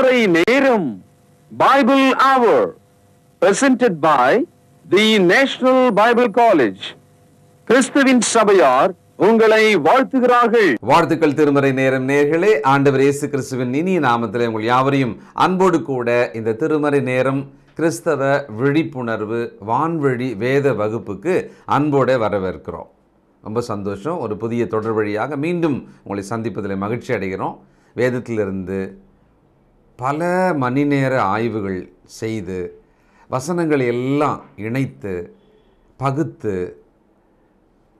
ஒன்றரை நேரம் பைபிள் அவர் presented by the National Bible College கிறிஸ்துவின் சபையார் உங்களை வாழ்த்துகிறார்கள் வாழ்த்துக்கள் திருமறை நேரம் நேர்களே ஆண்டவர் இயேசு கிறிஸ்துவின் இனிய நாமத்தில் உங்கள் யாவரையும் அன்போடு கூட இந்த திருமறை நேரம் கிறிஸ்தவ விழிப்புணர்வு வான்வழி வேத வகுப்புக்கு அன்போடு வரவேற்கிறோம் ரொம்ப சந்தோஷம் ஒரு புதிய தொடர் வழியாக மீண்டும் உங்களை சந்திப்பதில் மகிழ்ச்சி அடைகிறோம் வேதத்திலிருந்து பல மணி நேர ஆய்வுகள் செய்து வசனங்களை எல்லாம் இணைத்து பகுத்து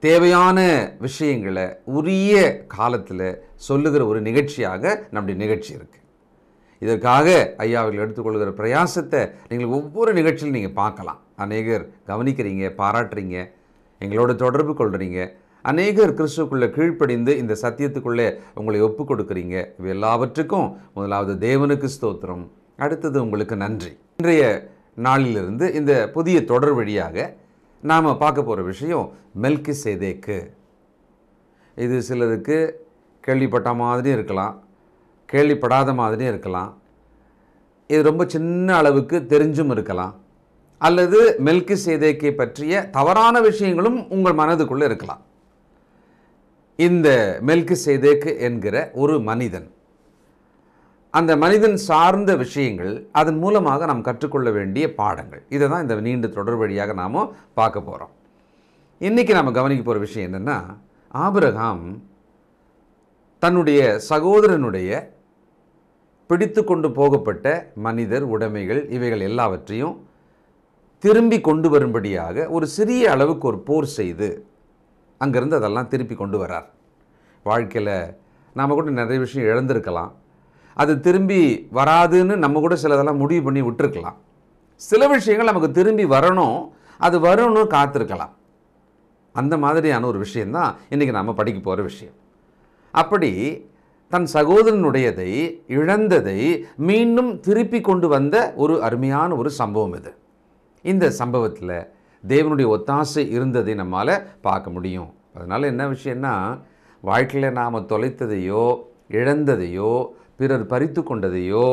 தேவையான விஷயங்களை உரிய காலத்தில் சொல்லுகிற ஒரு நிகழ்ச்சியாக நம்முடைய நிகழ்ச்சி இருக்குது இதற்காக ஐயா அவர்கள் எடுத்துக்கொள்கிற பிரயாசத்தை நீங்கள் ஒவ்வொரு நிகழ்ச்சியிலும் நீங்கள் பார்க்கலாம் அநேகர் கவனிக்கிறீங்க பாராட்டுறீங்க எங்களோட தொடர்பு கொள்கிறீங்க அநேகர் கிறிஸ்துக்குள்ளே கீழ்ப்படிந்து இந்த சத்தியத்துக்குள்ளே உங்களை ஒப்பு கொடுக்குறீங்க இவை எல்லாவற்றுக்கும் முதலாவது தேவனுக்கு ஸ்தோத்திரம் அடுத்தது உங்களுக்கு நன்றி இன்றைய நாளிலிருந்து இந்த புதிய தொடர் வழியாக நாம் பார்க்க போகிற விஷயம் மெல்கி சேதேக்கு இது சிலருக்கு கேள்விப்பட்ட மாதிரியும் இருக்கலாம் கேள்விப்படாத மாதிரியும் இருக்கலாம் இது ரொம்ப சின்ன அளவுக்கு தெரிஞ்சும் இருக்கலாம் அல்லது மெல்கி சேதேக்கை பற்றிய தவறான விஷயங்களும் உங்கள் மனதுக்குள்ளே இருக்கலாம் இந்த மெல்கு செய்தேக்கு என்கிற ஒரு மனிதன் அந்த மனிதன் சார்ந்த விஷயங்கள் அதன் மூலமாக நாம் கற்றுக்கொள்ள வேண்டிய பாடங்கள் இதை தான் இந்த நீண்ட தொடர் வழியாக நாம் பார்க்க போகிறோம் இன்றைக்கி நாம் கவனிக்க போகிற விஷயம் என்னென்னா ஆபிரகாம் தன்னுடைய சகோதரனுடைய பிடித்து கொண்டு போகப்பட்ட மனிதர் உடைமைகள் இவைகள் எல்லாவற்றையும் திரும்பி கொண்டு வரும்படியாக ஒரு சிறிய அளவுக்கு ஒரு போர் செய்து அங்கேருந்து அதெல்லாம் திருப்பி கொண்டு வரார் வாழ்க்கையில் நாம் கூட நிறைய விஷயம் இழந்திருக்கலாம் அது திரும்பி வராதுன்னு நம்ம கூட சிலதெல்லாம் முடிவு பண்ணி விட்டுருக்கலாம் சில விஷயங்கள் நமக்கு திரும்பி வரணும் அது வரணும்னு காத்திருக்கலாம் அந்த மாதிரியான ஒரு விஷயந்தான் இன்றைக்கி நாம் படிக்க போகிற விஷயம் அப்படி தன் சகோதரனுடையதை இழந்ததை மீண்டும் திருப்பி கொண்டு வந்த ஒரு அருமையான ஒரு சம்பவம் இது இந்த சம்பவத்தில் தேவனுடைய ஒத்தாசை இருந்ததை நம்மால் பார்க்க முடியும் அதனால் என்ன விஷயம்னா வாழ்க்கையில் நாம் தொலைத்ததையோ இழந்ததையோ பிறர் பறித்து கொண்டதையோ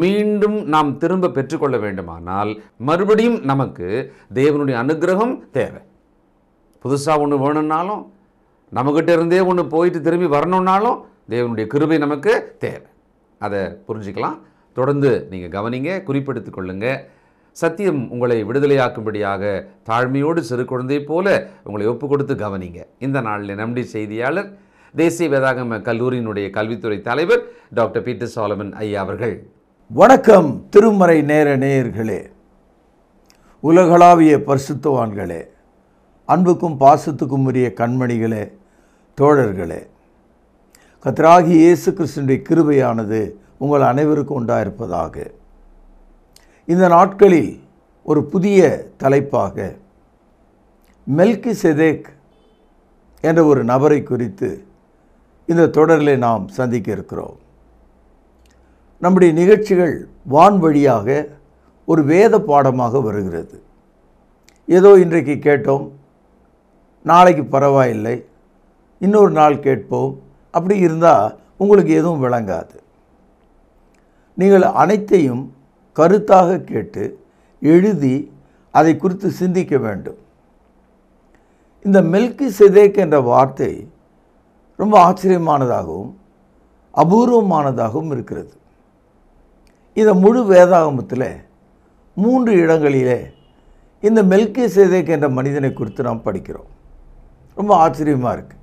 மீண்டும் நாம் திரும்ப பெற்றுக்கொள்ள வேண்டுமானால் மறுபடியும் நமக்கு தேவனுடைய அனுகிரகம் தேவை புதுசாக ஒன்று வேணும்னாலும் நம்மக்கிட்ட இருந்தே ஒன்று போயிட்டு திரும்பி வரணுன்னாலும் தேவனுடைய கிருபை நமக்கு தேவை அதை புரிஞ்சுக்கலாம் தொடர்ந்து நீங்கள் கவனிங்க குறிப்பிடுத்து கொள்ளுங்கள் சத்தியம் உங்களை விடுதலையாக்கும்படியாக தாழ்மையோடு சிறு குழந்தை போல உங்களை ஒப்பு கொடுத்து கவனிங்க இந்த நாளில் நம்பி செய்தியாளர் தேசிய வேதாகம கல்லூரியினுடைய கல்வித்துறை தலைவர் டாக்டர் பீட்டர் சாலமன் ஐயா அவர்கள் வணக்கம் திருமறை நேர நேயர்களே உலகளாவிய பரிசுத்தவான்களே அன்புக்கும் பாசத்துக்கும் உரிய கண்மணிகளே தோழர்களே கத்ராகி இயேசு கிருஷ்ணனுடைய கிருபையானது உங்கள் அனைவருக்கும் உண்டாயிருப்பதாக இந்த நாட்களில் ஒரு புதிய தலைப்பாக மெல்கி செதேக் என்ற ஒரு நபரை குறித்து இந்த தொடரில் நாம் சந்திக்க இருக்கிறோம் நம்முடைய நிகழ்ச்சிகள் வான் வழியாக ஒரு வேத பாடமாக வருகிறது ஏதோ இன்றைக்கு கேட்டோம் நாளைக்கு பரவாயில்லை இன்னொரு நாள் கேட்போம் அப்படி இருந்தால் உங்களுக்கு எதுவும் விளங்காது நீங்கள் அனைத்தையும் கருத்தாக கேட்டு எழுதி அதை குறித்து சிந்திக்க வேண்டும் இந்த மெல்கி செதேக் என்ற வார்த்தை ரொம்ப ஆச்சரியமானதாகவும் அபூர்வமானதாகவும் இருக்கிறது இதை முழு வேதாகமத்தில் மூன்று இடங்களிலே இந்த மெல்கி செதேக் என்ற மனிதனை குறித்து நாம் படிக்கிறோம் ரொம்ப ஆச்சரியமாக இருக்குது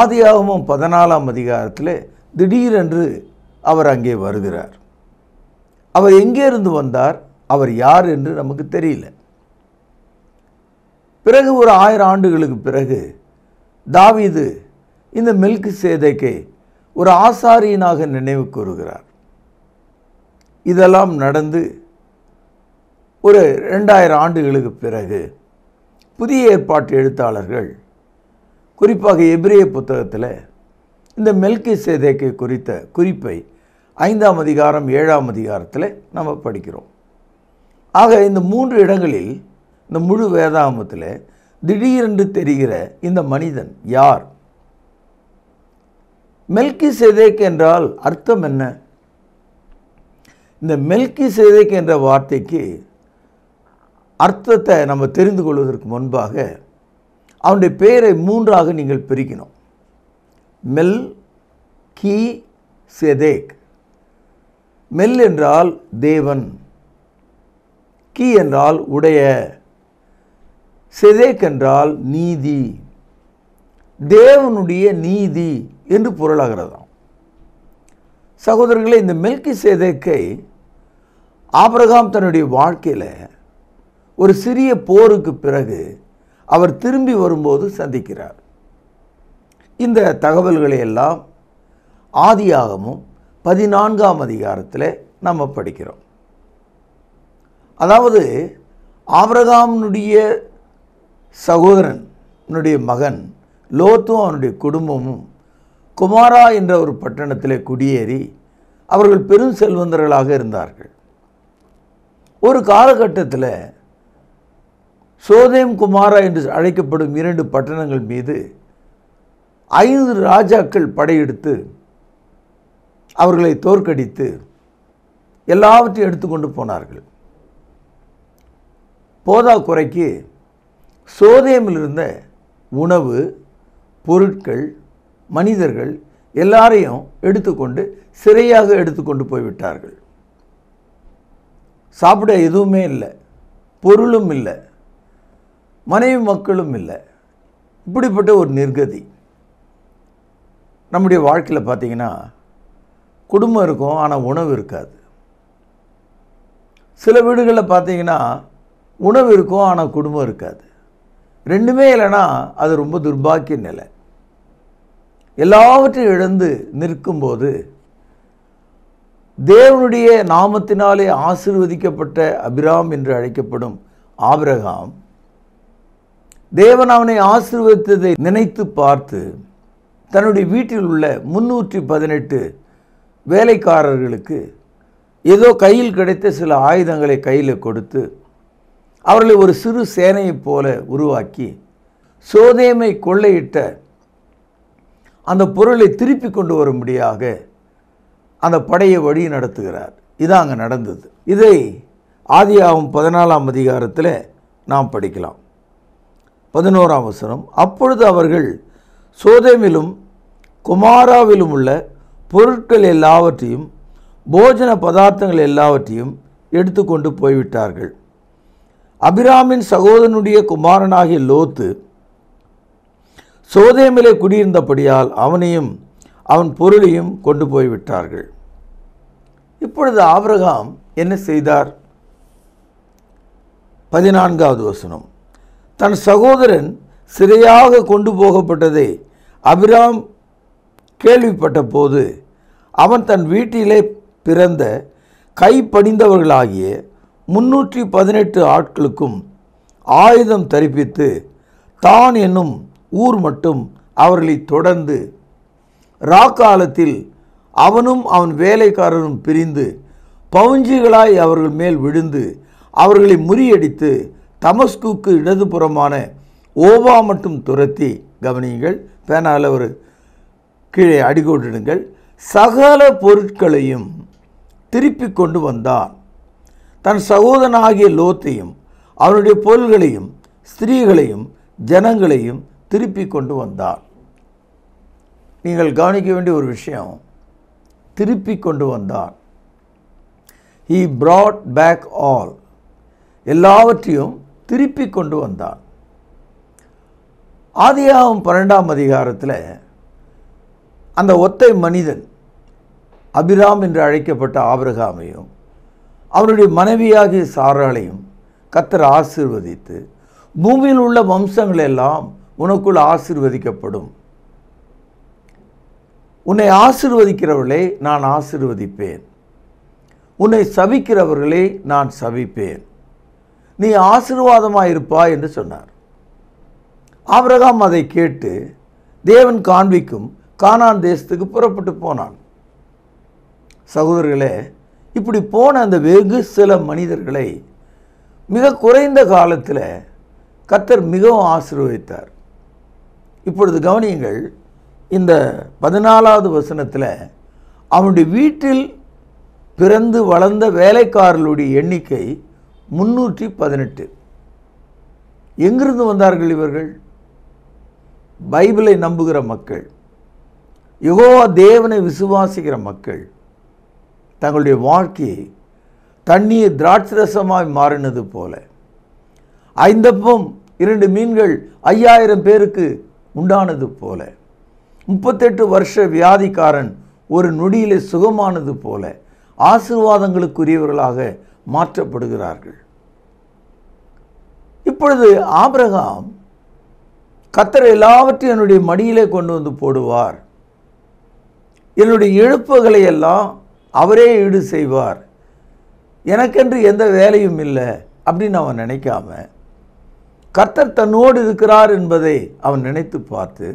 ஆதியாகமும் பதினாலாம் அதிகாரத்தில் திடீரென்று அவர் அங்கே வருகிறார் அவர் எங்கே இருந்து வந்தார் அவர் யார் என்று நமக்கு தெரியல பிறகு ஒரு ஆயிரம் ஆண்டுகளுக்கு பிறகு தாவிது இந்த மில்கு சேதைக்கு ஒரு ஆசாரியனாக நினைவு கூறுகிறார் இதெல்லாம் நடந்து ஒரு ரெண்டாயிரம் ஆண்டுகளுக்கு பிறகு புதிய ஏற்பாட்டு எழுத்தாளர்கள் குறிப்பாக எபிரிய புத்தகத்தில் இந்த மெல்கி சேதைக்கு குறித்த குறிப்பை ஐந்தாம் அதிகாரம் ஏழாம் அதிகாரத்தில் நம்ம படிக்கிறோம் ஆக இந்த மூன்று இடங்களில் இந்த முழு வேதாமத்தில் திடீரென்று தெரிகிற இந்த மனிதன் யார் மெல்கி செதேக் என்றால் அர்த்தம் என்ன இந்த மெல்கி செதேக் என்ற வார்த்தைக்கு அர்த்தத்தை நம்ம தெரிந்து கொள்வதற்கு முன்பாக அவனுடைய பெயரை மூன்றாக நீங்கள் பிரிக்கணும் மெல் கி செதேக் மெல் என்றால் தேவன் கி என்றால் உடைய செதேக் என்றால் நீதி தேவனுடைய நீதி என்று பொருளாகிறதாம் சகோதரர்களே இந்த மெல்கி சேதேக்கை ஆபிரகாம் தன்னுடைய வாழ்க்கையில் ஒரு சிறிய போருக்கு பிறகு அவர் திரும்பி வரும்போது சந்திக்கிறார் இந்த தகவல்களை எல்லாம் ஆதியாகமும் பதினான்காம் அதிகாரத்தில் நம்ம படிக்கிறோம் அதாவது ஆபிரகாமனுடைய சகோதரனுடைய மகன் லோத்தும் அவனுடைய குடும்பமும் குமாரா என்ற ஒரு பட்டணத்தில் குடியேறி அவர்கள் பெரும் செல்வந்தர்களாக இருந்தார்கள் ஒரு காலகட்டத்தில் சோதேம் குமாரா என்று அழைக்கப்படும் இரண்டு பட்டணங்கள் மீது ஐந்து ராஜாக்கள் படையெடுத்து அவர்களை தோற்கடித்து எல்லாவற்றையும் எடுத்துக்கொண்டு போனார்கள் போதா குறைக்கு சோதேமில் இருந்த உணவு பொருட்கள் மனிதர்கள் எல்லாரையும் எடுத்துக்கொண்டு சிறையாக எடுத்துக்கொண்டு போய்விட்டார்கள் சாப்பிட எதுவுமே இல்லை பொருளும் இல்லை மனைவி மக்களும் இல்லை இப்படிப்பட்ட ஒரு நிர்கதி நம்முடைய வாழ்க்கையில் பார்த்திங்கன்னா குடும்பம் இருக்கும் ஆனால் உணவு இருக்காது சில வீடுகளில் பார்த்தீங்கன்னா உணவு இருக்கும் ஆனால் குடும்பம் இருக்காது ரெண்டுமே இல்லைன்னா அது ரொம்ப துர்பாக்கிய நிலை எல்லாவற்றையும் இழந்து நிற்கும்போது தேவனுடைய நாமத்தினாலே ஆசிர்வதிக்கப்பட்ட அபிராம் என்று அழைக்கப்படும் ஆபிரகாம் தேவன் அவனை ஆசிர்வதித்ததை நினைத்து பார்த்து தன்னுடைய வீட்டில் உள்ள முன்னூற்றி பதினெட்டு வேலைக்காரர்களுக்கு ஏதோ கையில் கிடைத்த சில ஆயுதங்களை கையில் கொடுத்து அவர்களை ஒரு சிறு சேனையைப் போல உருவாக்கி சோதேமை கொள்ளையிட்ட அந்த பொருளை திருப்பி கொண்டு வரும்படியாக அந்த படையை வழி நடத்துகிறார் இதான் அங்கே நடந்தது இதை ஆதியாகும் பதினாலாம் அதிகாரத்தில் நாம் படிக்கலாம் பதினோராம் வசனம் அப்பொழுது அவர்கள் சோதேமிலும் குமாராவிலும் உள்ள பொருட்கள் எல்லாவற்றையும் போஜன பதார்த்தங்கள் எல்லாவற்றையும் எடுத்து கொண்டு போய்விட்டார்கள் அபிராமின் சகோதரனுடைய குமாரனாகிய லோத்து சோதேமிலே குடியிருந்தபடியால் அவனையும் அவன் பொருளையும் கொண்டு போய்விட்டார்கள் இப்பொழுது ஆபிரகாம் என்ன செய்தார் பதினான்காவது வசனம் தன் சகோதரன் சிறையாக கொண்டு போகப்பட்டதை அபிராம் கேள்விப்பட்ட போது அவன் தன் வீட்டிலே பிறந்த கை படிந்தவர்களாகிய முன்னூற்றி பதினெட்டு ஆட்களுக்கும் ஆயுதம் தரிப்பித்து தான் என்னும் ஊர் மட்டும் அவர்களை தொடர்ந்து ராக்காலத்தில் அவனும் அவன் வேலைக்காரரும் பிரிந்து பவுஞ்சிகளாய் அவர்கள் மேல் விழுந்து அவர்களை முறியடித்து தமஸ்குக்கு இடதுபுறமான ஓவா மட்டும் துரத்தி கவனியுங்கள் பேனால் ஒரு கீழே அடிகோடிடுங்கள் சகல பொருட்களையும் திருப்பி கொண்டு வந்தான் தன் சகோதரனாகிய லோத்தையும் அவனுடைய பொருள்களையும் ஸ்திரீகளையும் ஜனங்களையும் திருப்பி கொண்டு வந்தார் நீங்கள் கவனிக்க வேண்டிய ஒரு விஷயம் திருப்பி கொண்டு வந்தார் ஹீ ப்ராட் பேக் ஆல் எல்லாவற்றையும் திருப்பி கொண்டு வந்தார் ஆதியாவும் பன்னெண்டாம் அதிகாரத்தில் அந்த ஒத்தை மனிதன் அபிராம் என்று அழைக்கப்பட்ட ஆபிரகாமையும் அவருடைய மனைவியாகிய சாராளையும் கத்தர் ஆசிர்வதித்து பூமியில் உள்ள வம்சங்கள் எல்லாம் உனக்குள் ஆசிர்வதிக்கப்படும் உன்னை ஆசிர்வதிக்கிறவர்களே நான் ஆசிர்வதிப்பேன் உன்னை சபிக்கிறவர்களே நான் சபிப்பேன் நீ ஆசிர்வாதமாக இருப்பா என்று சொன்னார் ஆபிரகாம் அதை கேட்டு தேவன் காண்பிக்கும் கானான் தேசத்துக்கு புறப்பட்டு போனான் சகோதரர்களே இப்படி போன அந்த வெகு சில மனிதர்களை மிக குறைந்த காலத்தில் கத்தர் மிகவும் ஆசீர்வதித்தார் இப்பொழுது கவனியுங்கள் இந்த பதினாலாவது வசனத்தில் அவனுடைய வீட்டில் பிறந்து வளர்ந்த வேலைக்காரர்களுடைய எண்ணிக்கை முன்னூற்றி பதினெட்டு எங்கிருந்து வந்தார்கள் இவர்கள் பைபிளை நம்புகிற மக்கள் யகோவா தேவனை விசுவாசிக்கிற மக்கள் தங்களுடைய வாழ்க்கையை தண்ணீர் திராட்சரசமாய் மாறினது போல ஐந்தப்பம் இரண்டு மீன்கள் ஐயாயிரம் பேருக்கு உண்டானது போல முப்பத்தெட்டு வருஷ வியாதிக்காரன் ஒரு நொடியிலே சுகமானது போல ஆசிர்வாதங்களுக்குரியவர்களாக மாற்றப்படுகிறார்கள் இப்பொழுது ஆபிரகாம் கத்தர் எல்லாவற்றையும் என்னுடைய மடியிலே கொண்டு வந்து போடுவார் என்னுடைய இழப்புகளை எல்லாம் அவரே ஈடு செய்வார் எனக்கென்று எந்த வேலையும் இல்லை அப்படின்னு அவன் நினைக்காம கர்த்தர் தன்னோடு இருக்கிறார் என்பதை அவன் நினைத்து பார்த்து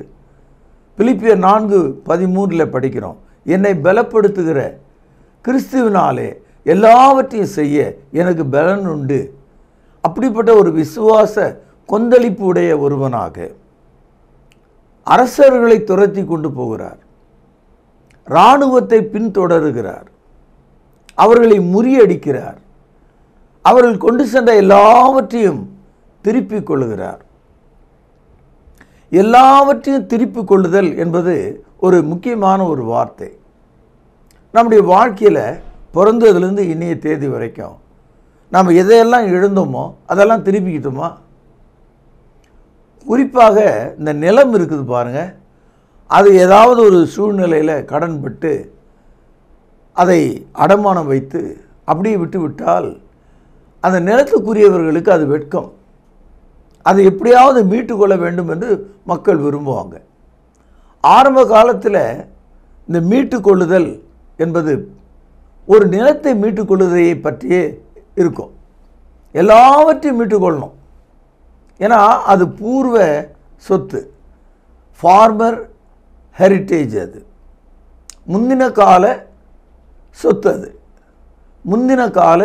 பிலிப்பிய நான்கு பதிமூன்றில் படிக்கிறோம் என்னை பலப்படுத்துகிற கிறிஸ்துவினாலே எல்லாவற்றையும் செய்ய எனக்கு பலன் உண்டு அப்படிப்பட்ட ஒரு விசுவாச கொந்தளிப்பு உடைய ஒருவனாக அரசர்களை துரத்தி கொண்டு போகிறார் இராணுவத்தை பின்தொடருகிறார் அவர்களை முறியடிக்கிறார் அவர்கள் கொண்டு சென்ற எல்லாவற்றையும் திருப்பிக் கொள்ளுகிறார் எல்லாவற்றையும் திருப்பிக் கொள்ளுதல் என்பது ஒரு முக்கியமான ஒரு வார்த்தை நம்முடைய வாழ்க்கையில் பிறந்ததுலேருந்து இன்றைய தேதி வரைக்கும் நம்ம எதையெல்லாம் எழுந்தோமோ அதெல்லாம் திருப்பிக்கிட்டோமா குறிப்பாக இந்த நிலம் இருக்குது பாருங்கள் அது ஏதாவது ஒரு சூழ்நிலையில் கடன்பட்டு அதை அடமானம் வைத்து அப்படியே விட்டுவிட்டால் அந்த நிலத்துக்குரியவர்களுக்கு அது வெட்கம் அதை எப்படியாவது மீட்டுக்கொள்ள வேண்டும் என்று மக்கள் விரும்புவாங்க ஆரம்ப காலத்தில் இந்த மீட்டுக்கொள்ளுதல் என்பது ஒரு நிலத்தை மீட்டுக்கொள்ளுதை பற்றியே இருக்கும் எல்லாவற்றையும் மீட்டுக்கொள்ளணும் ஏன்னா அது பூர்வ சொத்து ஃபார்மர் ஹெரிட்டேஜ் அது முந்தின கால சொத்து அது முந்தின கால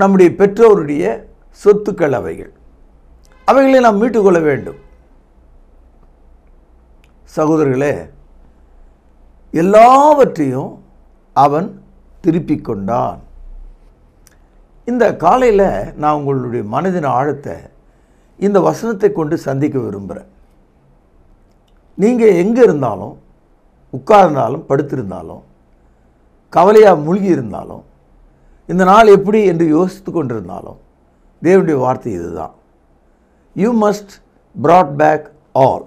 நம்முடைய பெற்றோருடைய சொத்துக்கள் அவைகள் அவைகளை நாம் மீட்டுக்கொள்ள வேண்டும் சகோதரர்களே எல்லாவற்றையும் அவன் திருப்பி கொண்டான் இந்த காலையில் நான் உங்களுடைய மனதின் ஆழத்தை இந்த வசனத்தை கொண்டு சந்திக்க விரும்புகிறேன் நீங்கள் எங்கே இருந்தாலும் உட்கார்ந்தாலும் படுத்திருந்தாலும் கவலையாக மூழ்கி இருந்தாலும் இந்த நாள் எப்படி என்று யோசித்து கொண்டிருந்தாலும் தேவனுடைய வார்த்தை இதுதான் you must brought back all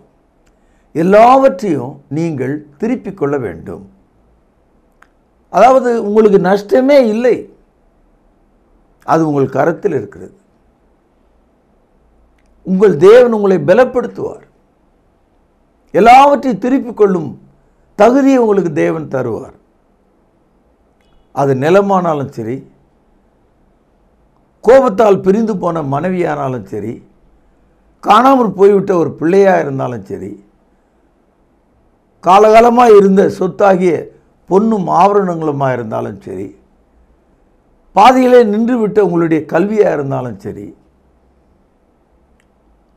எல்லாவற்றையும் நீங்கள் திருப்பிக் கொள்ள வேண்டும் அதாவது உங்களுக்கு நஷ்டமே இல்லை அது உங்கள் கரத்தில் இருக்கிறது உங்கள் தேவன் உங்களை பலப்படுத்துவார் எல்லாவற்றையும் திருப்பிக் கொள்ளும் தகுதியை உங்களுக்கு தேவன் தருவார் அது நிலமானாலும் சரி கோபத்தால் பிரிந்து போன மனைவியானாலும் சரி காணாமல் போய்விட்ட ஒரு பிள்ளையாக இருந்தாலும் சரி காலகாலமாக இருந்த சொத்தாகிய பொண்ணும் ஆவரணங்களுமாக இருந்தாலும் சரி பாதையிலே நின்றுவிட்ட உங்களுடைய கல்வியாக இருந்தாலும் சரி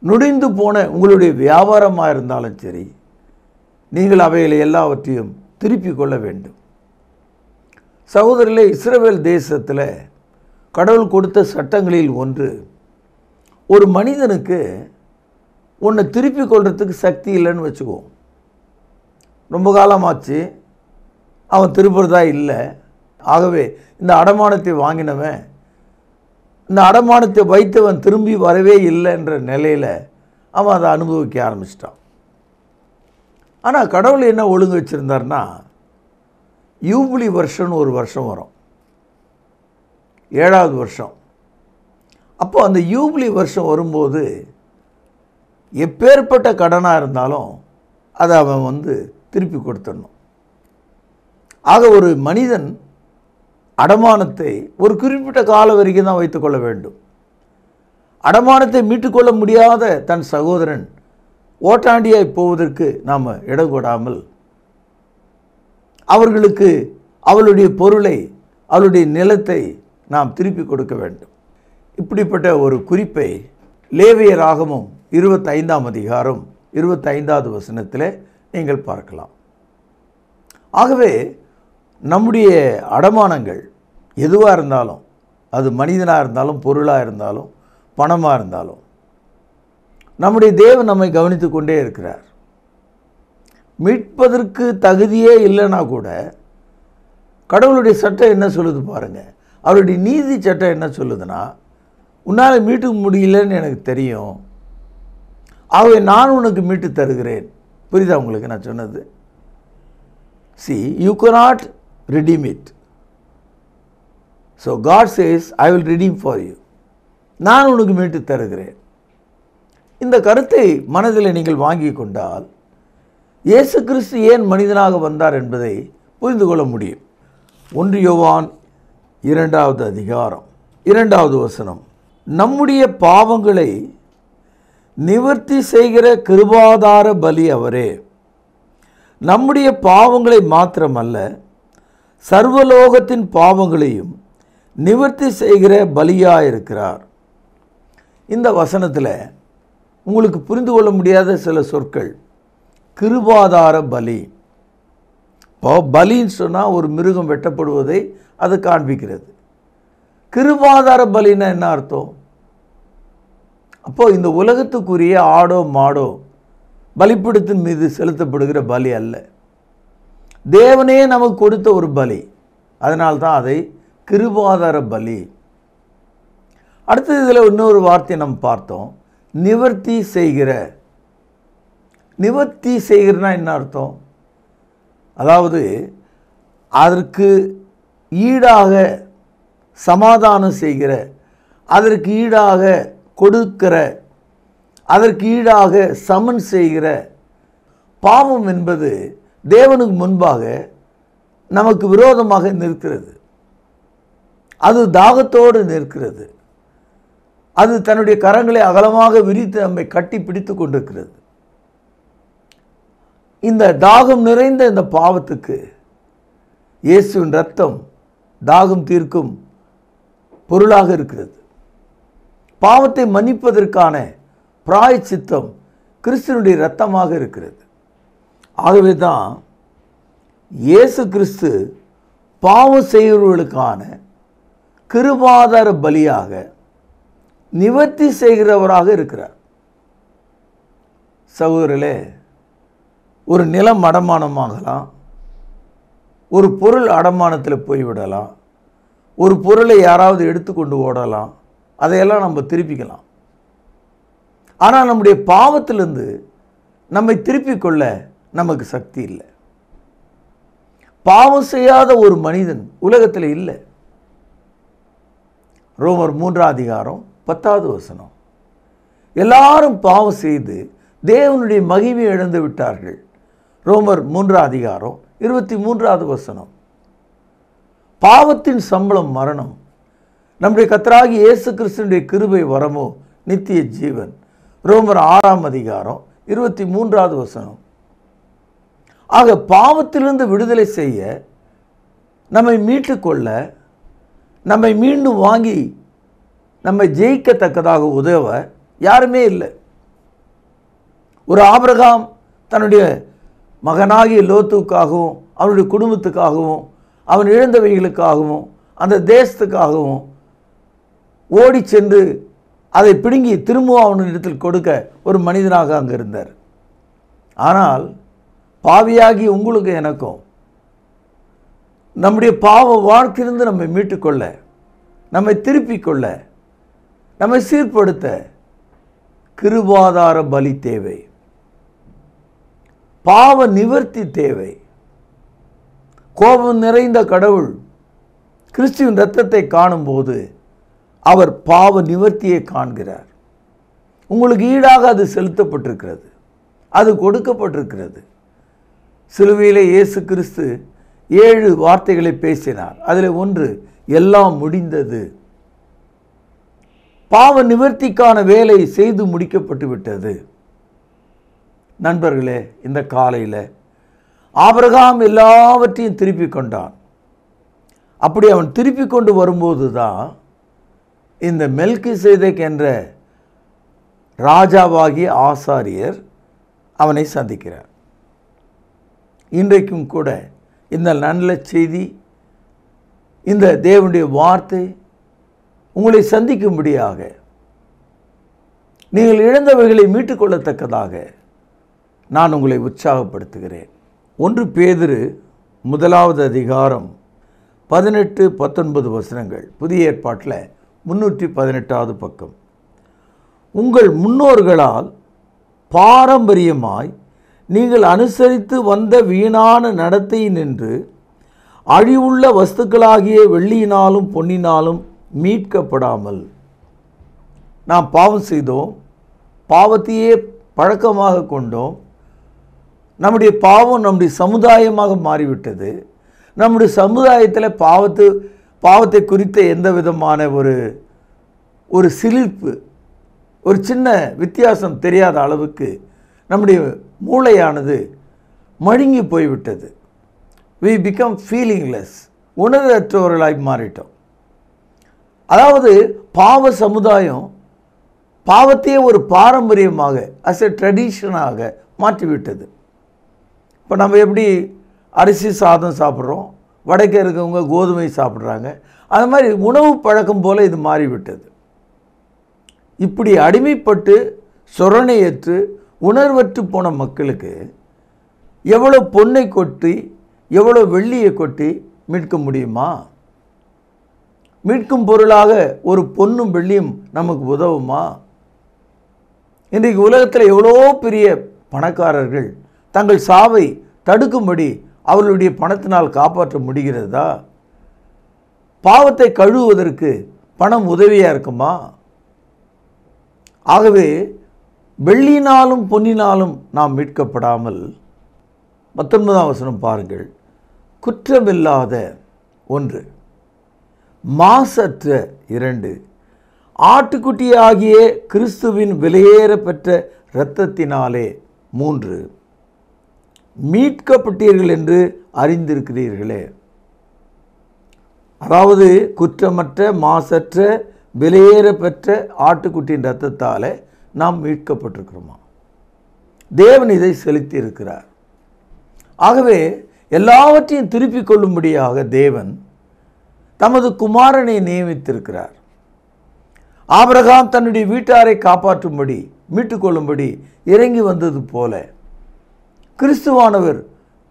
நுடிந்து போன உங்களுடைய வியாபாரமாக இருந்தாலும் சரி நீங்கள் அவைகளை எல்லாவற்றையும் திருப்பி கொள்ள வேண்டும் சகோதரிலே இஸ்ரேல் தேசத்தில் கடவுள் கொடுத்த சட்டங்களில் ஒன்று ஒரு மனிதனுக்கு உன்னை திருப்பி கொள்றதுக்கு சக்தி இல்லைன்னு வச்சுக்குவோம் ரொம்ப காலமாச்சு அவன் திருப்புறதா இல்லை ஆகவே இந்த அடமானத்தை வாங்கினவன் இந்த அடமானத்தை வைத்தவன் திரும்பி வரவே இல்லைன்ற நிலையில் அவன் அதை அனுபவிக்க ஆரம்பிச்சிட்டான் ஆனால் கடவுள் என்ன ஒழுங்கு வச்சுருந்தார்னா யூப்ளி வருஷம்னு ஒரு வருஷம் வரும் ஏழாவது வருஷம் அப்போ அந்த யூப்ளி வருஷம் வரும்போது எப்பேற்பட்ட கடனாக இருந்தாலும் அதை அவன் வந்து திருப்பி கொடுத்துடணும் ஆக ஒரு மனிதன் அடமானத்தை ஒரு குறிப்பிட்ட கால வரைக்கும் தான் வைத்துக்கொள்ள வேண்டும் அடமானத்தை மீட்டுக்கொள்ள முடியாத தன் சகோதரன் ஓட்டாண்டியாய் போவதற்கு நாம் இடம் கூடாமல் அவர்களுக்கு அவளுடைய பொருளை அவளுடைய நிலத்தை நாம் திருப்பி கொடுக்க வேண்டும் இப்படிப்பட்ட ஒரு குறிப்பை லேவிய ராகமும் இருபத்தைந்தாம் அதிகாரம் இருபத்தைந்தாவது வசனத்தில் நீங்கள் பார்க்கலாம் ஆகவே நம்முடைய அடமானங்கள் எதுவாக இருந்தாலும் அது மனிதனாக இருந்தாலும் பொருளாக இருந்தாலும் பணமாக இருந்தாலும் நம்முடைய தேவன் நம்மை கவனித்து கொண்டே இருக்கிறார் மீட்பதற்கு தகுதியே இல்லைன்னா கூட கடவுளுடைய சட்டம் என்ன சொல்லுது பாருங்கள் அவருடைய நீதி சட்டம் என்ன சொல்லுதுன்னா உன்னால் மீட்டுக்க முடியலன்னு எனக்கு தெரியும் ஆகவே நான் உனக்கு மீட்டு தருகிறேன் புரியுதா உங்களுக்கு நான் சொன்னது see you cannot redeem it. So God says, I will redeem for you. நான் உனக்கு மீட்டு தருகிறேன் இந்த கருத்தை மனதில் நீங்கள் வாங்கி கொண்டால் இயேசு கிறிஸ்து ஏன் மனிதனாக வந்தார் என்பதை புரிந்து கொள்ள முடியும் ஒன்று யோவான் இரண்டாவது அதிகாரம் இரண்டாவது வசனம் நம்முடைய பாவங்களை நிவர்த்தி செய்கிற கிருபாதார பலி அவரே நம்முடைய பாவங்களை மாத்திரமல்ல சர்வலோகத்தின் பாவங்களையும் நிவர்த்தி செய்கிற பலியாக இருக்கிறார் இந்த வசனத்தில் உங்களுக்கு புரிந்து கொள்ள முடியாத சில சொற்கள் கிருபாதார பலி இப்போ பலின்னு சொன்னால் ஒரு மிருகம் வெட்டப்படுவதை அது காண்பிக்கிறது கிருபாதார பலின்னா என்ன அர்த்தம் அப்போது இந்த உலகத்துக்குரிய ஆடோ மாடோ பலிப்பிடத்தின் மீது செலுத்தப்படுகிற பலி அல்ல தேவனே நமக்கு கொடுத்த ஒரு பலி அதனால்தான் அதை கிருபாதார பலி அடுத்தது இதில் இன்னொரு வார்த்தையை நம்ம பார்த்தோம் நிவர்த்தி செய்கிற நிவர்த்தி செய்கிறனா என்ன அர்த்தம் அதாவது அதற்கு ஈடாக சமாதானம் செய்கிற அதற்கு ஈடாக கொடுக்கிற அதற்கு ஈடாக சமன் செய்கிற பாவம் என்பது தேவனுக்கு முன்பாக நமக்கு விரோதமாக நிற்கிறது அது தாகத்தோடு நிற்கிறது அது தன்னுடைய கரங்களை அகலமாக விரித்து நம்மை கட்டி பிடித்து கொண்டிருக்கிறது இந்த தாகம் நிறைந்த இந்த பாவத்துக்கு இயேசுவின் ரத்தம் தாகம் தீர்க்கும் பொருளாக இருக்கிறது பாவத்தை மன்னிப்பதற்கான பிராய் சித்தம் கிறிஸ்தனுடைய ரத்தமாக இருக்கிறது ஆகவே தான் இயேசு கிறிஸ்து பாவம் செய்கிறவர்களுக்கான கிருபாதார பலியாக நிவர்த்தி செய்கிறவராக இருக்கிறார் சகோதரர்களே ஒரு நிலம் அடமானமாகலாம் ஒரு பொருள் அடமானத்தில் போய்விடலாம் ஒரு பொருளை யாராவது எடுத்துக்கொண்டு ஓடலாம் அதையெல்லாம் நம்ம திருப்பிக்கலாம் ஆனால் நம்முடைய பாவத்திலிருந்து நம்மை திருப்பிக் கொள்ள நமக்கு சக்தி இல்லை பாவம் செய்யாத ஒரு மனிதன் உலகத்தில் இல்லை ரோமர் மூன்றாம் அதிகாரம் பத்தாவது வசனம் எல்லாரும் பாவம் செய்து தேவனுடைய மகிமை இழந்து விட்டார்கள் ரோமர் மூன்றாம் அதிகாரம் இருபத்தி மூன்றாவது வசனம் பாவத்தின் சம்பளம் மரணம் நம்முடைய கத்தராகி இயேசு கிறிஸ்தனுடைய கிருபை வரமோ நித்திய ஜீவன் ரோமர் ஆறாம் அதிகாரம் இருபத்தி மூன்றாவது வசனம் ஆக பாவத்திலிருந்து விடுதலை செய்ய நம்மை மீட்டுக்கொள்ள நம்மை மீண்டும் வாங்கி நம்மை ஜெயிக்கத்தக்கதாக உதவ யாருமே இல்லை ஒரு ஆபிரகாம் தன்னுடைய மகனாகிய லோத்துக்காகவும் அவனுடைய குடும்பத்துக்காகவும் அவன் இழந்தவைகளுக்காகவும் அந்த தேசத்துக்காகவும் ஓடி சென்று அதை பிடுங்கி திரும்பவும் அவனிடத்தில் கொடுக்க ஒரு மனிதனாக அங்கே இருந்தார் ஆனால் பாவியாகி உங்களுக்கு எனக்கும் நம்முடைய பாவ வாழ்க்கையிலிருந்து நம்மை மீட்டுக்கொள்ள நம்மை திருப்பிக் கொள்ள நம்மை சீர்படுத்த கிருபாதார பலி தேவை பாவ நிவர்த்தி தேவை கோபம் நிறைந்த கடவுள் கிறிஸ்துவின் இரத்தத்தை காணும்போது அவர் பாவ நிவர்த்தியை காண்கிறார் உங்களுக்கு ஈடாக அது செலுத்தப்பட்டிருக்கிறது அது கொடுக்கப்பட்டிருக்கிறது சிலுவையிலே இயேசு கிறிஸ்து ஏழு வார்த்தைகளை பேசினார் அதில் ஒன்று எல்லாம் முடிந்தது பாவ நிவர்த்திக்கான வேலை செய்து முடிக்கப்பட்டு விட்டது நண்பர்களே இந்த காலையில் ஆபரகாம் எல்லாவற்றையும் திருப்பி கொண்டான் அப்படி அவன் திருப்பி கொண்டு வரும்போது தான் இந்த மெல்கி செய்தைக்கு என்ற ராஜாவாகிய ஆசாரியர் அவனை சந்திக்கிறார் இன்றைக்கும் கூட இந்த நல்ல செய்தி இந்த தேவனுடைய வார்த்தை உங்களை சந்திக்கும்படியாக நீங்கள் இழந்தவைகளை மீட்டுக்கொள்ளத்தக்கதாக நான் உங்களை உற்சாகப்படுத்துகிறேன் ஒன்று பேதிரு முதலாவது அதிகாரம் பதினெட்டு பத்தொன்பது வசனங்கள் புதிய ஏற்பாட்டில் முன்னூற்றி பதினெட்டாவது பக்கம் உங்கள் முன்னோர்களால் பாரம்பரியமாய் நீங்கள் அனுசரித்து வந்த வீணான நடத்தை நின்று அழிவுள்ள வஸ்துக்களாகிய வெள்ளியினாலும் பொன்னினாலும் மீட்கப்படாமல் நாம் பாவம் செய்தோம் பாவத்தையே பழக்கமாக கொண்டோம் நம்முடைய பாவம் நம்முடைய சமுதாயமாக மாறிவிட்டது நம்முடைய சமுதாயத்தில் பாவத்து பாவத்தை குறித்த எந்த விதமான ஒரு ஒரு சிலிர்ப்பு ஒரு சின்ன வித்தியாசம் தெரியாத அளவுக்கு நம்முடைய மூளையானது மழுங்கி போய்விட்டது வி பிகம் ஃபீலிங்லெஸ் உணர்வற்றவர்களாய் மாறிட்டோம் அதாவது பாவ சமுதாயம் பாவத்தையே ஒரு பாரம்பரியமாக அஸ் எ ட்ரெடிஷனாக மாற்றிவிட்டது இப்போ நம்ம எப்படி அரிசி சாதம் சாப்பிட்றோம் வடக்கே இருக்கவங்க கோதுமை சாப்பிட்றாங்க அது மாதிரி உணவு பழக்கம் போல் இது மாறிவிட்டது இப்படி அடிமைப்பட்டு சொரணையற்று உணர்வற்று போன மக்களுக்கு எவ்வளோ பொண்ணை கொட்டி எவ்வளோ வெள்ளியை கொட்டி மீட்க முடியுமா மீட்கும் பொருளாக ஒரு பொன்னும் வெள்ளியும் நமக்கு உதவுமா இன்றைக்கு உலகத்தில் எவ்வளோ பெரிய பணக்காரர்கள் தங்கள் சாவை தடுக்கும்படி அவர்களுடைய பணத்தினால் காப்பாற்ற முடிகிறதா பாவத்தை கழுவுவதற்கு பணம் உதவியாக இருக்குமா ஆகவே வெள்ளினாலும் பொன்னினாலும் நாம் மீட்கப்படாமல் பத்தொன்பதாம் வசனம் பாருங்கள் குற்றமில்லாத ஒன்று மாசற்ற இரண்டு ஆட்டுக்குட்டியாகிய கிறிஸ்துவின் விலையேற பெற்ற இரத்தத்தினாலே மூன்று மீட்கப்பட்டீர்கள் என்று அறிந்திருக்கிறீர்களே அதாவது குற்றமற்ற மாசற்ற விலையேற பெற்ற ஆட்டுக்குட்டியின் இரத்தத்தாலே நாம் மீட்கப்பட்டிருக்கிறோமா தேவன் இதை செலுத்தி இருக்கிறார் ஆகவே எல்லாவற்றையும் திருப்பிக் கொள்ளும்படியாக தேவன் தமது குமாரனை நியமித்திருக்கிறார் ஆபரகாம் தன்னுடைய வீட்டாரை காப்பாற்றும்படி மீட்டுக்கொள்ளும்படி இறங்கி வந்தது போல கிறிஸ்துவானவர்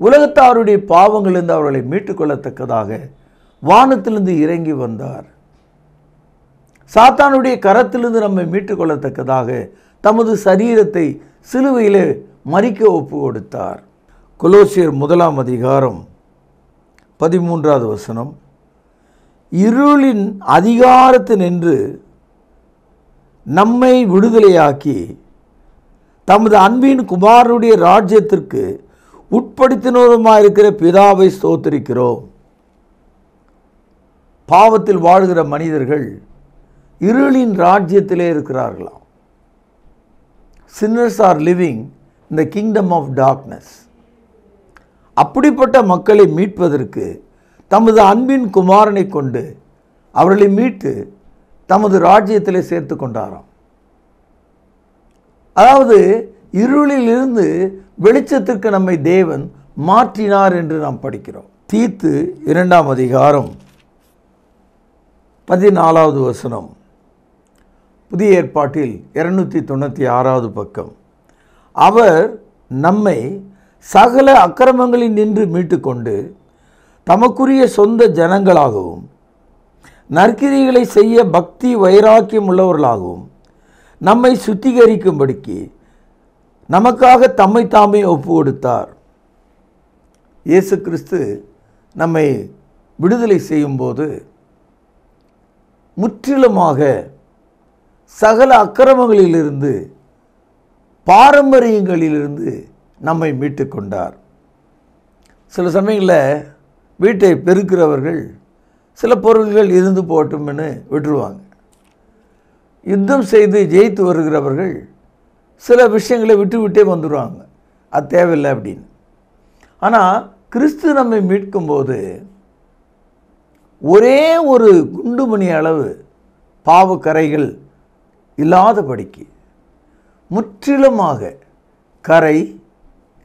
உலகத்தாருடைய பாவங்களிலிருந்து அவர்களை மீட்டுக்கொள்ளத்தக்கதாக வானத்திலிருந்து இறங்கி வந்தார் சாத்தானுடைய கரத்திலிருந்து நம்மை கொள்ளத்தக்கதாக தமது சரீரத்தை சிலுவையிலே மறிக்க ஒப்பு கொடுத்தார் கொலோசியர் முதலாம் அதிகாரம் பதிமூன்றாவது வசனம் இருளின் அதிகாரத்தில் நின்று நம்மை விடுதலையாக்கி தமது அன்பின் குமாரனுடைய ராஜ்யத்திற்கு உட்படுத்தினோருமாக இருக்கிற பிதாவை ஸ்தோத்தரிக்கிறோம் பாவத்தில் வாழ்கிற மனிதர்கள் இருளின் ராஜ்யத்திலே இருக்கிறார்களாம் sinners are living in the kingdom of darkness அப்படிப்பட்ட மக்களை மீட்பதற்கு தமது அன்பின் குமாரனை கொண்டு அவர்களை மீட்டு தமது ராஜ்யத்தில் சேர்த்து கொண்டாராம் அதாவது இருளிலிருந்து வெளிச்சத்திற்கு நம்மை தேவன் மாற்றினார் என்று நாம் படிக்கிறோம் தீத்து இரண்டாம் அதிகாரம் பதினாலாவது வசனம் புதிய ஏற்பாட்டில் இருநூத்தி தொண்ணூற்றி ஆறாவது பக்கம் அவர் நம்மை சகல அக்கிரமங்களில் நின்று மீட்டுக்கொண்டு தமக்குரிய சொந்த ஜனங்களாகவும் நற்கிரிகளை செய்ய பக்தி வைராக்கியம் உள்ளவர்களாகவும் நம்மை சுத்திகரிக்கும்படிக்கு நமக்காக தம்மை தாமே ஒப்பு கொடுத்தார் இயேசு கிறிஸ்து நம்மை விடுதலை செய்யும்போது முற்றிலுமாக சகல அக்கிரமங்களிலிருந்து பாரம்பரியங்களிலிருந்து நம்மை மீட்டு கொண்டார் சில சமயங்களில் வீட்டை பெருக்கிறவர்கள் சில பொருள்கள் இருந்து போட்டும்னு விட்டுருவாங்க யுத்தம் செய்து ஜெயித்து வருகிறவர்கள் சில விஷயங்களை விட்டு விட்டே வந்துடுவாங்க அது தேவையில்லை அப்படின்னு ஆனால் கிறிஸ்து நம்மை மீட்கும்போது ஒரே ஒரு குண்டுமணி அளவு பாவக்கரைகள் இல்லாதபடிக்கு முற்றிலுமாக கரை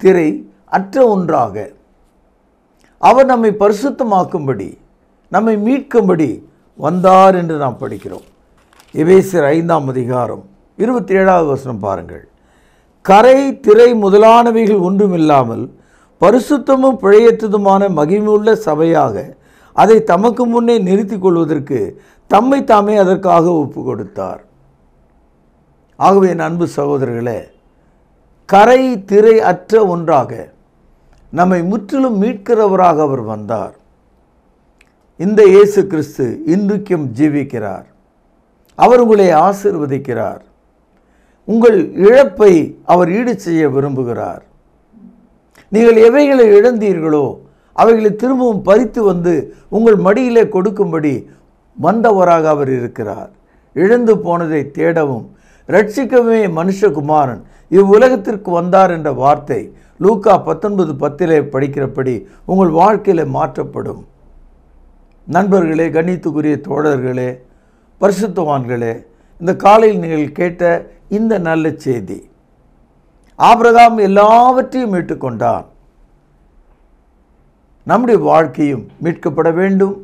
திரை அற்ற ஒன்றாக அவர் நம்மை பரிசுத்தமாக்கும்படி நம்மை மீட்கும்படி வந்தார் என்று நாம் படிக்கிறோம் இவேசர் ஐந்தாம் அதிகாரம் இருபத்தி ஏழாவது வசனம் பாருங்கள் கரை திரை முதலானவைகள் ஒன்றுமில்லாமல் பரிசுத்தமும் பிழையற்றதுமான மகிமையுள்ள சபையாக அதை தமக்கு முன்னே நிறுத்தி கொள்வதற்கு தம்மை தாமே அதற்காக ஒப்பு கொடுத்தார் ஆகவே என் அன்பு சகோதரர்களே கரை திரை அற்ற ஒன்றாக நம்மை முற்றிலும் மீட்கிறவராக அவர் வந்தார் இந்த இயேசு கிறிஸ்து இன்றைக்கும் ஜீவிக்கிறார் அவர் உங்களை ஆசிர்வதிக்கிறார் உங்கள் இழப்பை அவர் ஈடு செய்ய விரும்புகிறார் நீங்கள் எவைகளை இழந்தீர்களோ அவைகளை திரும்பவும் பறித்து வந்து உங்கள் மடியிலே கொடுக்கும்படி வந்தவராக அவர் இருக்கிறார் இழந்து போனதை தேடவும் ரட்சிக்கவே மனுஷகுமாரன் இவ்வுலகத்திற்கு வந்தார் என்ற வார்த்தை லூக்கா பத்தொன்பது பத்திலே படிக்கிறபடி உங்கள் வாழ்க்கையில் மாற்றப்படும் நண்பர்களே கணித்துக்குரிய தோழர்களே பரிசுத்தவான்களே இந்த காலையில் நீங்கள் கேட்ட இந்த நல்ல செய்தி ஆபிரகாம் எல்லாவற்றையும் மீட்டுக்கொண்டான் நம்முடைய வாழ்க்கையும் மீட்கப்பட வேண்டும்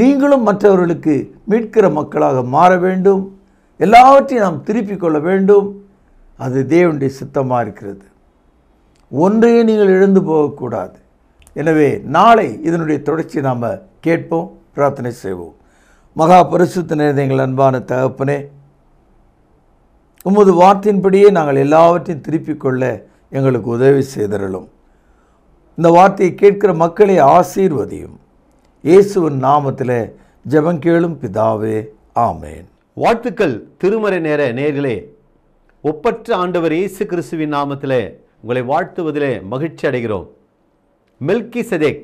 நீங்களும் மற்றவர்களுக்கு மீட்கிற மக்களாக மாற வேண்டும் எல்லாவற்றையும் நாம் திருப்பிக் கொள்ள வேண்டும் அது தேவனுடைய சித்தமாக இருக்கிறது ஒன்றையும் நீங்கள் இழந்து போகக்கூடாது எனவே நாளை இதனுடைய தொடர்ச்சி நாம் கேட்போம் பிரார்த்தனை செய்வோம் மகா பரிசுத்த நேரங்கள் அன்பான தகப்பனே உமது வார்த்தையின்படியே நாங்கள் எல்லாவற்றையும் திருப்பிக் கொள்ள எங்களுக்கு உதவி செய்தரலும் இந்த வார்த்தையை கேட்கிற மக்களை ஆசீர்வதியும் இயேசுவின் நாமத்தில் ஜபங்கேளும் பிதாவே ஆமேன் வாழ்த்துக்கள் திருமறை நேர நேர்களே ஒப்பற்ற ஆண்டவர் இயேசு கிறிஸ்துவின் நாமத்தில் உங்களை வாழ்த்துவதிலே மகிழ்ச்சி அடைகிறோம் மில்கி சதேக்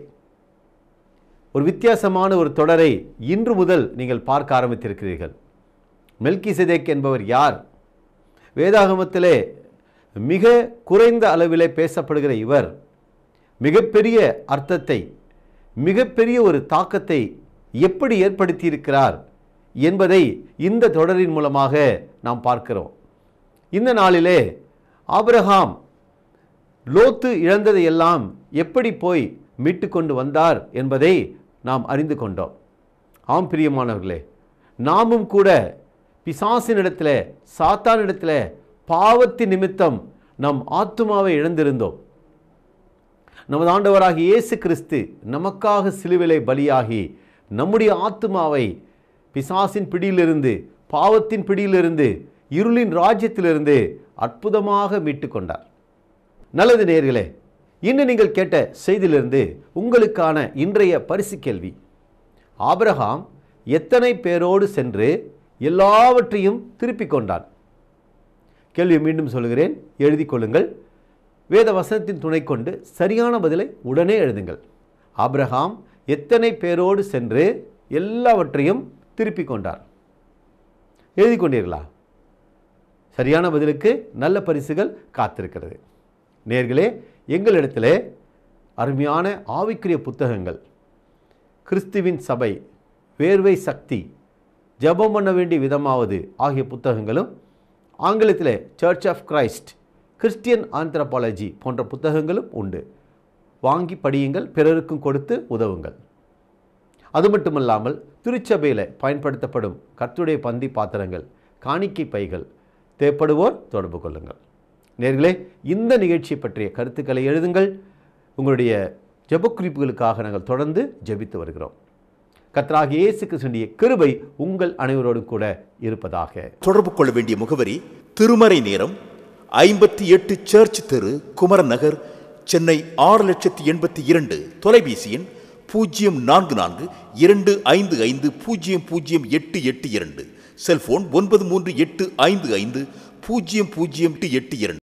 ஒரு வித்தியாசமான ஒரு தொடரை இன்று முதல் நீங்கள் பார்க்க ஆரம்பித்திருக்கிறீர்கள் மில்கி சதேக் என்பவர் யார் வேதாகமத்திலே மிக குறைந்த அளவிலே பேசப்படுகிற இவர் மிகப்பெரிய அர்த்தத்தை மிகப்பெரிய ஒரு தாக்கத்தை எப்படி ஏற்படுத்தியிருக்கிறார் என்பதை இந்த தொடரின் மூலமாக நாம் பார்க்கிறோம் இந்த நாளிலே ஆபிரகாம் லோத்து இழந்ததையெல்லாம் எப்படி போய் மீட்டு கொண்டு வந்தார் என்பதை நாம் அறிந்து கொண்டோம் ஆம் பிரியமானவர்களே நாமும் கூட பிசாசினிடத்தில் சாத்தானிடத்தில் பாவத்தி நிமித்தம் நம் ஆத்துமாவை இழந்திருந்தோம் நமது ஆண்டவராகிய இயேசு கிறிஸ்து நமக்காக சிலுவிலை பலியாகி நம்முடைய ஆத்துமாவை பிசாசின் பிடியிலிருந்து பாவத்தின் பிடியிலிருந்து இருளின் ராஜ்யத்திலிருந்து அற்புதமாக மீட்டு கொண்டார் நல்லது நேர்களே இன்று நீங்கள் கேட்ட செய்தியிலிருந்து உங்களுக்கான இன்றைய பரிசு கேள்வி ஆபிரகாம் எத்தனை பேரோடு சென்று எல்லாவற்றையும் திருப்பிக் கொண்டான் கேள்வியை மீண்டும் சொல்கிறேன் எழுதி கொள்ளுங்கள் வேத வசனத்தின் துணை கொண்டு சரியான பதிலை உடனே எழுதுங்கள் ஆப்ரஹாம் எத்தனை பேரோடு சென்று எல்லாவற்றையும் திருப்பி கொண்டார் எழுதி கொண்டீர்களா சரியான பதிலுக்கு நல்ல பரிசுகள் காத்திருக்கிறது நேர்களே எங்களிடத்தில் அருமையான ஆவிக்குரிய புத்தகங்கள் கிறிஸ்துவின் சபை வேர்வை சக்தி ஜபம் பண்ண வேண்டிய விதமாவது ஆகிய புத்தகங்களும் ஆங்கிலத்தில் Church of Christ Christian anthropology போன்ற புத்தகங்களும் உண்டு வாங்கி படியுங்கள் பிறருக்கும் கொடுத்து உதவுங்கள் அது மட்டுமல்லாமல் திருச்சபையில் பயன்படுத்தப்படும் கத்துடைய பந்தி பாத்திரங்கள் காணிக்கை பைகள் தேவைப்படுவோர் தொடர்பு கொள்ளுங்கள் நேர்களே இந்த நிகழ்ச்சி பற்றிய கருத்துக்களை எழுதுங்கள் உங்களுடைய ஜெபக்குறிப்புகளுக்காக நாங்கள் தொடர்ந்து ஜெபித்து வருகிறோம் கத்ராக இயேசுக்கு சொன்னிய கிருபை உங்கள் அனைவரோடு கூட இருப்பதாக தொடர்பு கொள்ள வேண்டிய முகவரி திருமறை நேரம் ஐம்பத்தி எட்டு சர்ச் தெரு குமரநகர் சென்னை ஆறு லட்சத்தி எண்பத்தி இரண்டு தொலைபேசி எண் பூஜ்ஜியம் நான்கு நான்கு இரண்டு ஐந்து ஐந்து பூஜ்ஜியம் பூஜ்ஜியம் எட்டு எட்டு இரண்டு செல்போன் ஒன்பது மூன்று எட்டு ஐந்து ஐந்து பூஜ்ஜியம் பூஜ்ஜியம் எட்டு இரண்டு